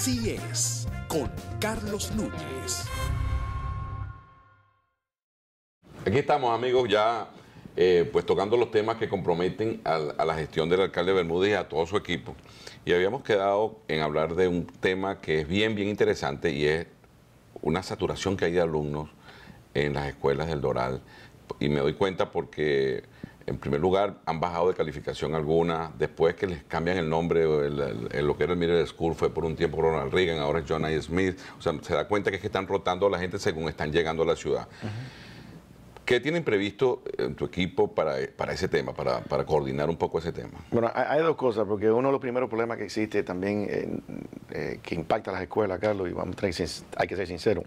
Así es, con Carlos Núñez. Aquí estamos amigos ya eh, pues tocando los temas que comprometen a, a, la gestión del alcalde Bermúdez y a todo su equipo. Y habíamos quedado en hablar de un tema que es bien, bien interesante y es una saturación que hay de alumnos en las escuelas del Doral. Y me doy cuenta porque en primer lugar, han bajado de calificación alguna. Después que les cambian el nombre, el, lo que era el Miller School fue por un tiempo Ronald Reagan, ahora es John Smith. O sea, se da cuenta que es que están rotando a la gente según están llegando a la ciudad. ¿Qué tienen previsto eh, en tu equipo para, eh, ese tema, para, coordinar un poco ese tema? Bueno, hay, dos cosas, porque uno de los primeros problemas que existe también eh, que impacta a las escuelas, Carlos, y vamos a tener, hay que ser sincero,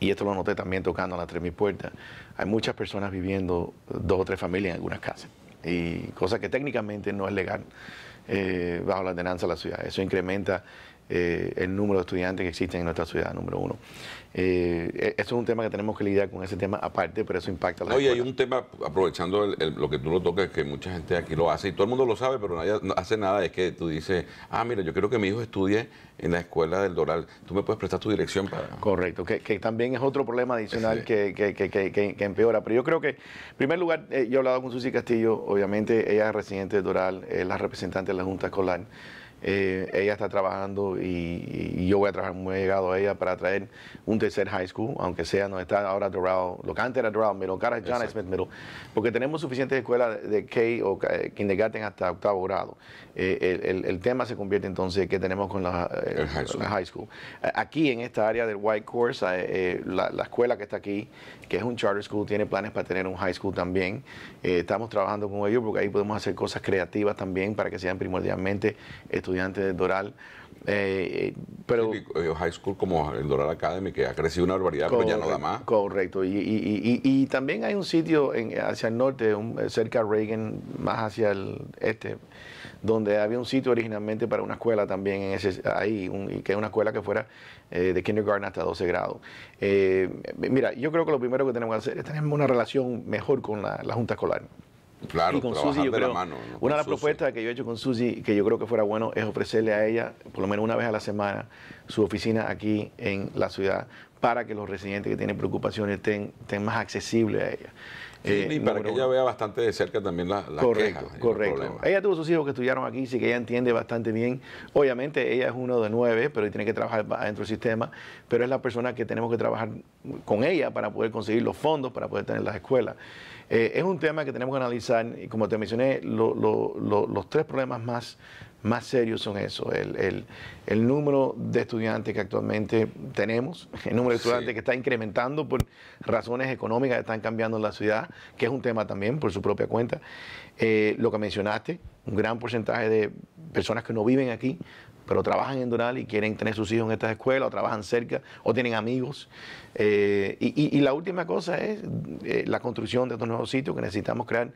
y esto lo noté también tocando a las tres mil puertas, hay muchas personas viviendo dos o tres familias en algunas casas, y cosa que técnicamente no es legal eh, bajo la ordenanza de la ciudad. Eso incrementa eh, el número de estudiantes que existen en nuestra ciudad, número uno. Eh, e-, eso es un tema que tenemos que lidiar con ese tema aparte, pero eso impacta a la Oye, hay un tema, aprovechando lo que tú lo tocas, que mucha gente aquí lo hace y todo el mundo lo sabe, pero nadie hace nada. Es que tú dices, ah, mira, yo quiero que mi hijo estudie en la escuela del Doral. ¿Tú me puedes prestar tu dirección para.? Correcto, que, también es otro problema adicional que, empeora. Pero yo creo que, en primer lugar, eh, yo he hablado con Susi Castillo, obviamente ella es residente de Doral, es la representante de la Junta Escolar. Eh, ella está trabajando y, yo voy a trabajar muy llegado a ella para traer un tercer high school, aunque sea, no está ahora Doral, lo que antes era Doral Middle, ahora es John Smith Middle, porque tenemos suficientes escuelas de K o eh, kindergarten hasta octavo grado. Eh, el, tema se convierte entonces que tenemos con la, high, school. Aquí en esta área del White Course, la, la, escuela que está aquí, que es un charter school, tiene planes para tener un high school también. estamos trabajando con ellos porque ahí podemos hacer cosas creativas también para que sean primordialmente estudiantes estudiantes de Doral. Eh, eh, pero eh, high school como el Doral Academy que ha crecido una barbaridad pero ya no da más correcto y, también hay un sitio hacia el norte cerca de Reagan más hacia el este donde había un sitio originalmente para una escuela también en ese, ahí un, que es una escuela que fuera de kindergarten hasta 12 grados mira yo creo que lo primero que tenemos que hacer es tener una relación mejor con la junta escolar Claro, y con Una de las propuestas que yo he hecho con Susy, que yo creo que fuera bueno, es ofrecerle a ella, por lo menos una vez a la semana, su oficina aquí en la ciudad, para que los residentes que tienen preocupaciones estén más accesibles a ella. Eh, y para que ella vea bastante de cerca también la, la Correcto, correcto. Ella tuvo sus hijos que estudiaron aquí, así que ella entiende bastante bien. Obviamente ella es uno de nueve, pero tiene que trabajar dentro del sistema, pero es la persona que tenemos que trabajar con ella para poder conseguir los fondos, para poder tener las escuelas. Eh, es un tema que tenemos que analizar y como te mencioné, los tres problemas más más serios son esos. El, el, el, número de estudiantes que actualmente tenemos, el número de estudiantes que está incrementando por razones económicas están cambiando la ciudad, que es un tema también por su propia cuenta. Eh, lo que mencionaste, un gran porcentaje de personas que no viven aquí, pero trabajan en Doral y quieren tener sus hijos en estas escuelas, o trabajan cerca, o tienen amigos. Eh, y, la última cosa es eh, la construcción de estos nuevos sitios que necesitamos crear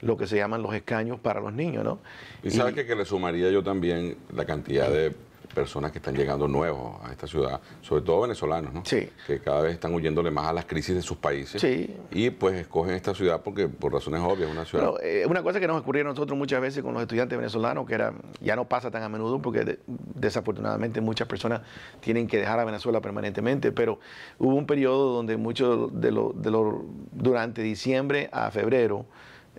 lo que se llaman los escaños para los niños, ¿no? Y, sabe sabes que le sumaría yo también la cantidad de personas que están llegando nuevos a esta ciudad, sobre todo venezolanos, ¿no? Sí. Que cada vez están huyéndole más a las crisis de sus países. Sí. Y pues escogen esta ciudad porque por razones obvias, una ciudad. Eh, una cosa que nos ocurrió a nosotros muchas veces con los estudiantes venezolanos, que era ya no pasa tan a menudo porque desafortunadamente muchas personas tienen que dejar a Venezuela permanentemente, pero hubo un periodo donde muchos de los de lo, durante diciembre a febrero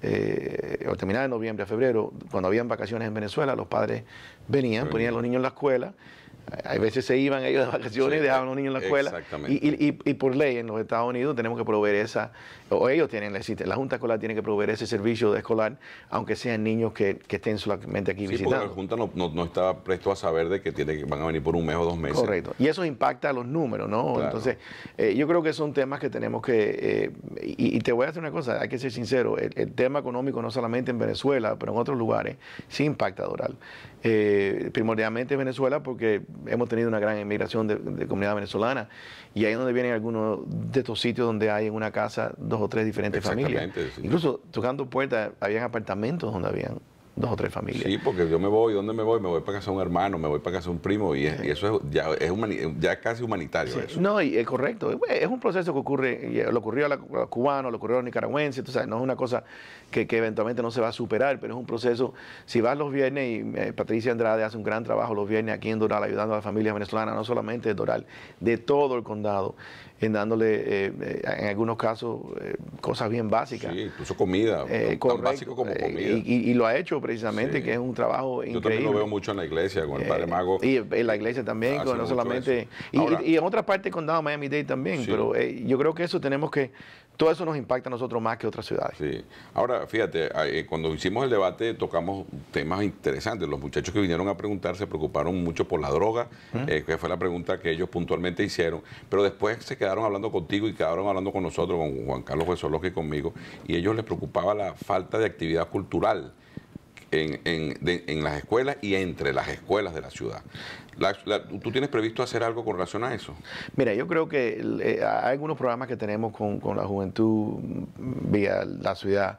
eh, o terminaba en noviembre, febrero, cuando habían vacaciones en Venezuela, los padres venían, ponían a los niños en la escuela ...hay veces se iban ellos de vacaciones, ...y dejaban a los niños en la escuela. Exactamente. Y, por ley en los Estados Unidos tenemos que proveer esa, o ellos tienen, la Junta Escolar tiene que proveer ese servicio de escolar, aunque sean niños que, estén solamente aquí sí, visitando. Porque la Junta no, está presto a saber de que, tiene, que van a venir por un mes o dos meses. Correcto. Y eso impacta a los números, ¿no? Entonces, eh, yo creo que son temas que tenemos que, eh, y, te voy a hacer una cosa, hay que ser sincero, el, tema económico no solamente en Venezuela, pero en otros lugares, sí impacta Doral. Eh, primordialmente en Venezuela porque hemos tenido una gran emigración de, comunidad venezolana y ahí es donde vienen algunos de estos sitios donde hay en una casa dos o tres diferentes familias. Incluso tocando puertas, habían apartamentos donde habían dos o tres familias. Sí, porque yo me voy, ¿dónde me voy? Me voy para casa de un hermano, me voy para casa de un primo, y, eso es ya es ya casi humanitario. Eso. No, y es correcto. Es un proceso que ocurre, eh, lo ocurrió a los cubanos, lo ocurrió a los nicaragüenses, entonces no es una cosa que, eventualmente no se va a superar, pero es un proceso. Si vas los viernes, y eh, Patricia Andrade hace un gran trabajo los viernes aquí en Doral, ayudando a las familias venezolanas, no solamente de Doral, de todo el condado en dándole, eh, eh, en algunos casos, eh, cosas bien básicas. Sí, incluso comida, tan básico como comida. Y, lo ha hecho precisamente, que es un trabajo increíble. Yo también lo veo mucho en la iglesia, con el Padre Mago. Y en la iglesia también, no solamente... y, en otras partes del condado Miami-Dade también, pero yo creo que eso tenemos que todo eso nos impacta a nosotros más que otras ciudades. Sí. Ahora, fíjate, eh, cuando hicimos el debate tocamos temas interesantes. Los muchachos que vinieron a preguntar se preocuparon mucho por la droga, eh, que fue la pregunta que ellos puntualmente hicieron, pero después se quedaron hablando contigo y quedaron hablando con nosotros, con Juan Carlos Huesolos y conmigo, y ellos les preocupaba la falta de actividad cultural. en, las escuelas y entre las escuelas de la ciudad. ¿Tú tienes previsto hacer algo con relación a eso? Mira, yo creo que eh, hay algunos programas que tenemos con, la juventud mm, vía la ciudad.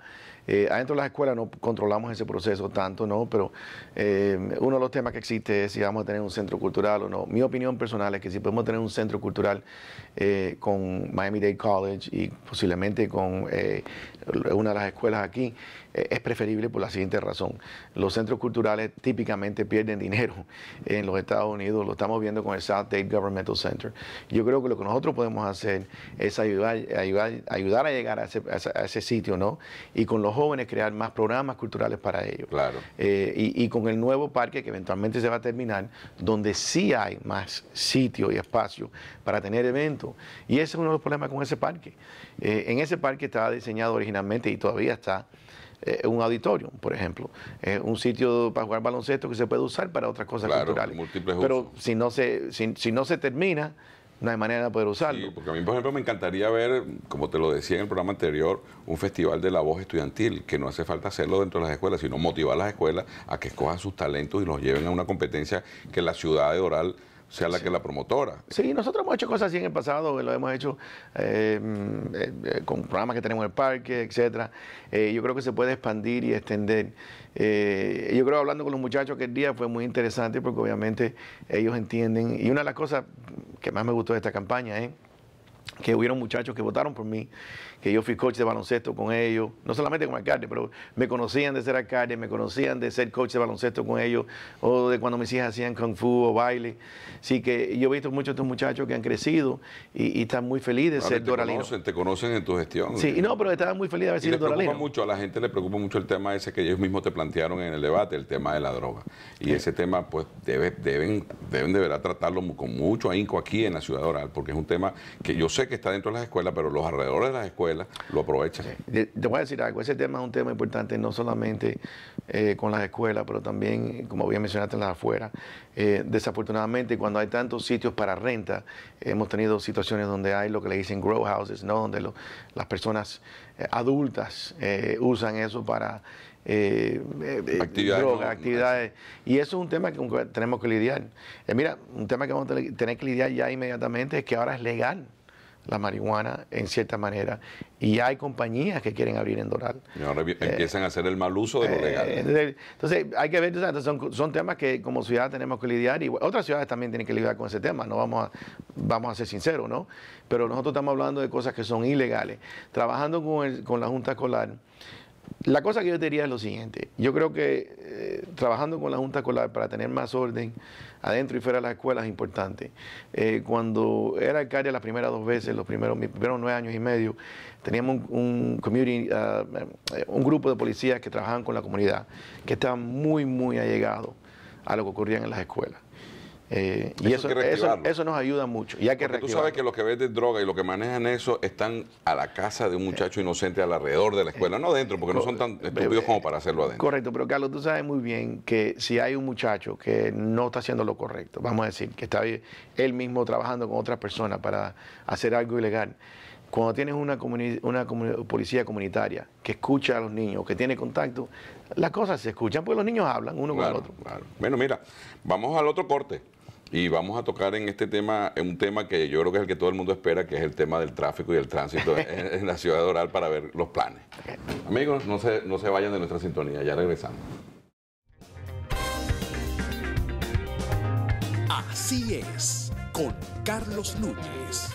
Eh, adentro de las escuelas no controlamos ese proceso tanto, ¿no? Pero eh, uno de los temas que existe es si vamos a tener un centro cultural o no. Mi opinión personal es que si podemos tener un centro cultural con Miami-Dade College y posiblemente con una de las escuelas aquí, es preferible por la siguiente razón. Los centros culturales típicamente pierden dinero en los Estados Unidos, lo estamos viendo con el South Dade Governmental Center. Yo creo que lo que nosotros podemos hacer es ayudar, ayudar, ayudar a llegar a ese, sitio, ¿no? Y con los jóvenes crear más programas culturales para ellos. Claro. Eh, y, con el nuevo parque que eventualmente se va a terminar, donde sí hay más sitio y espacio para tener eventos. Y ese es uno de los problemas con ese parque. Eh, en ese parque estaba diseñado originalmente y todavía está eh, un auditorio, por ejemplo, un sitio para jugar baloncesto que se puede usar para otras cosas culturales. Pero si no se, si, no se termina, no hay manera de poder usarlo. porque a mí, por ejemplo, me encantaría ver, como te lo decía en el programa anterior, un festival de la voz estudiantil, que no hace falta hacerlo dentro de las escuelas, sino motivar a las escuelas a que escojan sus talentos y los lleven a una competencia que la ciudad de Oral sea la que la promotora. Sí, nosotros hemos hecho cosas así en el pasado, lo hemos hecho eh, mm, eh, eh, con programas que tenemos en el parque, etcétera. yo creo que se puede expandir y extender. yo creo hablando con los muchachos aquel día fue muy interesante porque obviamente ellos entienden. Y una de las cosas que más me gustó de esta campaña es que hubieron muchachos que votaron por mí que yo fui coach de baloncesto con ellos, no solamente con alcalde, pero me conocían de ser alcalde, me conocían de ser coach de baloncesto con ellos, o de cuando mis hijas hacían kung fu o baile. Así que yo he visto muchos de estos muchachos que han crecido y, están muy felices de ser te Conocen, te conocen en tu gestión. Sí, no, pero estaban muy felices de haber sido preocupa Mucho, a la gente le preocupa mucho el tema ese que ellos mismos te plantearon en el debate, el tema de la droga. Y ese tema, pues, deben, deben de tratarlo con mucho ahínco aquí en la ciudad oral, porque es un tema que yo sé que está dentro de las escuelas, pero los alrededores de las escuelas lo aprovechan. Te, voy a decir algo, ese tema es un tema importante no solamente eh, con las escuelas, pero también, como voy a en las afueras. Eh, desafortunadamente, cuando hay tantos sitios para renta, hemos tenido situaciones donde hay lo que le dicen grow houses, ¿no? donde las personas eh, adultas usan eso para actividades, y eso es un tema que tenemos que lidiar. mira, un tema que vamos a tener que lidiar ya inmediatamente es que ahora es legal la marihuana en cierta manera. Y hay compañías que quieren abrir en Doral. Eh, empiezan a hacer el mal uso de lo eh, legal. entonces, hay que ver, son, temas que como ciudad tenemos que lidiar y otras ciudades también tienen que lidiar con ese tema, no vamos a, vamos a ser sinceros, ¿no? Pero nosotros estamos hablando de cosas que son ilegales. Trabajando con, con la Junta Escolar, la cosa que yo te diría es lo siguiente. Yo creo que eh, trabajando con la Junta Escolar para tener más orden adentro y fuera de las escuelas es importante. Eh, cuando era alcalde las primeras dos veces, los primeros, primeros nueve años y medio, teníamos un, community, ah, un grupo de policías que trabajaban con la comunidad, que estaban muy, muy allegados a lo que ocurría en las escuelas. Eh, y eso, eso, nos ayuda mucho. ya que tú sabes que los que venden droga y los que manejan eso están a la casa de un eh. muchacho inocente alrededor de la eh. escuela, no adentro, porque no son tan estúpidos como para hacerlo adentro. Correcto, pero Carlos, tú sabes muy bien que si hay un muchacho que no está haciendo lo correcto, vamos a decir, que está él mismo trabajando con otras personas para hacer algo ilegal, cuando tienes una, una policía comunitaria que escucha a los niños, que tiene contacto, las cosas se escuchan porque los niños hablan uno con el otro. Bueno, mira, vamos al otro corte. Y vamos a tocar en este tema, en un tema que yo creo que es el que todo el mundo espera, que es el tema del tráfico y el tránsito en, la ciudad Oral para ver los planes. Amigos, no se, no se vayan de nuestra sintonía, ya regresamos. Así es, con Carlos Núñez.